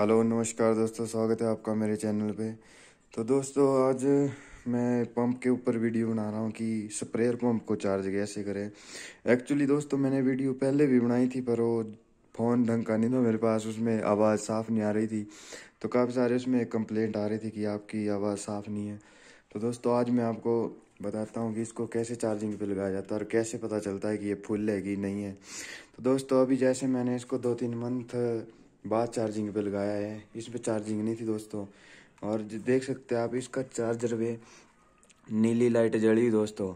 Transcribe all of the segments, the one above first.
hello नमस्कार दोस्तों स्वागत है आपका मेरे चैनल पे तो दोस्तों आज मैं पंप के ऊपर वीडियो बना रहा हूँ कि स्प्रेयर पंप को चार्ज कैसे करें एक्चुअली दोस्तों मैंने वीडियो पहले भी बनाई थी पर वो फ़ोन ढंग का नहीं था मेरे पास उसमें आवाज़ साफ़ नहीं आ रही थी तो काफ़ी सारे उसमें कंप्लेंट आ रही थी कि आपकी आवाज़ साफ़ नहीं है तो दोस्तों आज मैं आपको बताता हूँ कि इसको कैसे चार्जिंग पे लगाया जाता है और कैसे पता चलता है कि ये फुल है कि नहीं है तो दोस्तों अभी जैसे मैंने इसको दो तीन मंथ बाद चार्जिंग पे लगाया है इस पे चार्जिंग नहीं थी दोस्तों और देख सकते हैं आप इसका चार्जर पे नीली लाइट जली दोस्तों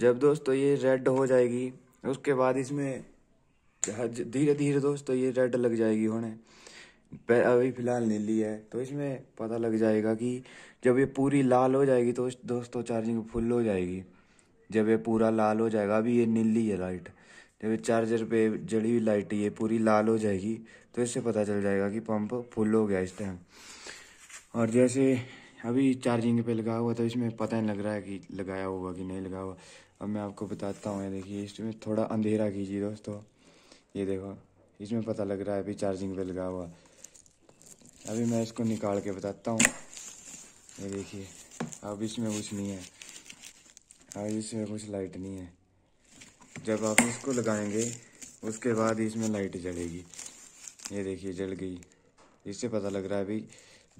जब दोस्तों ये रेड हो जाएगी उसके बाद इसमें धीरे धीरे दोस्तों ये रेड लग जाएगी होने अभी फिलहाल नीली है तो इसमें पता लग जाएगा कि जब ये पूरी लाल हो जाएगी तो दोस्तों चार्जिंग फुल हो जाएगी जब ये पूरा लाल हो जाएगा अभी ये नीली है लाइट जब चार्जर पे जड़ी हुई लाइट ये पूरी लाल हो जाएगी तो इससे पता चल जाएगा कि पंप फुल हो गया इस टाइम और जैसे अभी चार्जिंग पे लगा हुआ तो इसमें पता नहीं लग रहा है कि लगाया हुआ कि नहीं लगा हुआ अब मैं आपको बताता हूँ ये देखिए इसमें थोड़ा अंधेरा कीजिए दोस्तों ये देखो इसमें पता लग रहा है अभी चार्जिंग पे लगा हुआ अभी मैं इसको निकाल के बताता हूँ ये देखिए अब इसमें कुछ नहीं है अब इसमें कुछ लाइट नहीं है जब आप इसको लगाएंगे उसके बाद इसमें लाइट जलेगी ये देखिए जल गई इससे पता लग रहा है भाई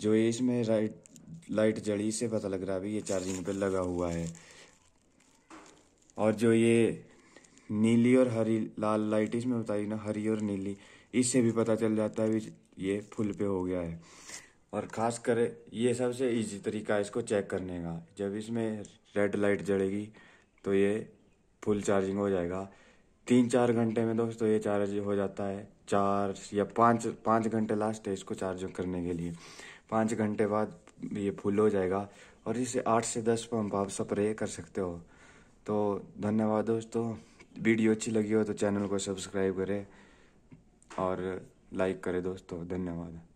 जो इसमें राइट लाइट जली इससे पता लग रहा है भाई ये चार्जिंग पे लगा हुआ है और जो ये नीली और हरी लाल लाइट इसमें बताई ना हरी और नीली इससे भी पता चल जाता है भी ये फुल पे हो गया है और ख़ास कर ये सबसे इजी तरीका है इसको चेक करने का जब इसमें रेड लाइट जलेगी तो ये फुल चार्जिंग हो जाएगा तीन चार घंटे में दोस्तों ये चार्ज हो जाता है चार या पाँच पाँच घंटे लास्ट है इसको चार्ज करने के लिए पाँच घंटे बाद ये फुल हो जाएगा और इसे आठ से दस पंप आप स्प्रे कर सकते हो तो धन्यवाद दोस्तों वीडियो अच्छी लगी हो तो चैनल को सब्सक्राइब करें और लाइक करें दोस्तों धन्यवाद